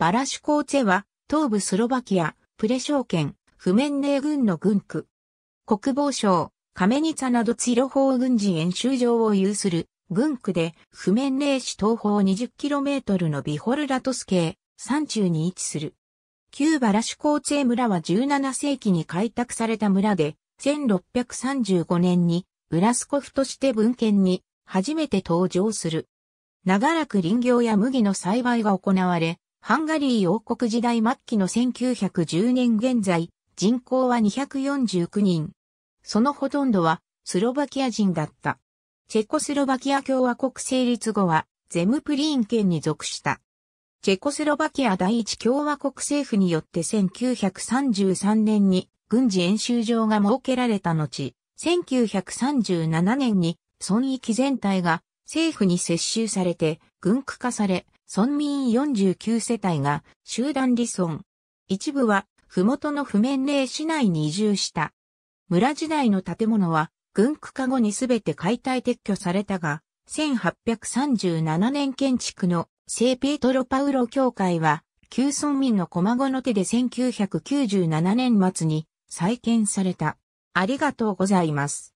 バラシュコーツェは、東部スロバキア、プレショー県、フメンネー軍の軍区。国防省、カメニツァなどツィロ法軍事演習場を有する、軍区で、フメンネー市東方 20km のビホルラトス系、山中に位置する。旧バラシュコーツェ村は17世紀に開拓された村で、1635年に、ウラスコフとして文献に初めて登場する。長らく林業や麦の栽培が行われ、ハンガリー王国時代末期の1910年現在、人口は249人。そのほとんどはスロバキア人だった。チェコスロバキア共和国成立後はゼムプリーン県に属した。チェコスロバキア第一共和国政府によって1933年に軍事演習場が設けられた後、1937年に村域全体が政府に接収されて軍区化され、村民49世帯が集団離村。一部は、麓の不面霊市内に移住した。村時代の建物は、軍区化後にすべて解体撤去されたが、1837年建築の聖ペトロパウロ教会は、旧村民の駒子の手で1997年末に再建された。ありがとうございます。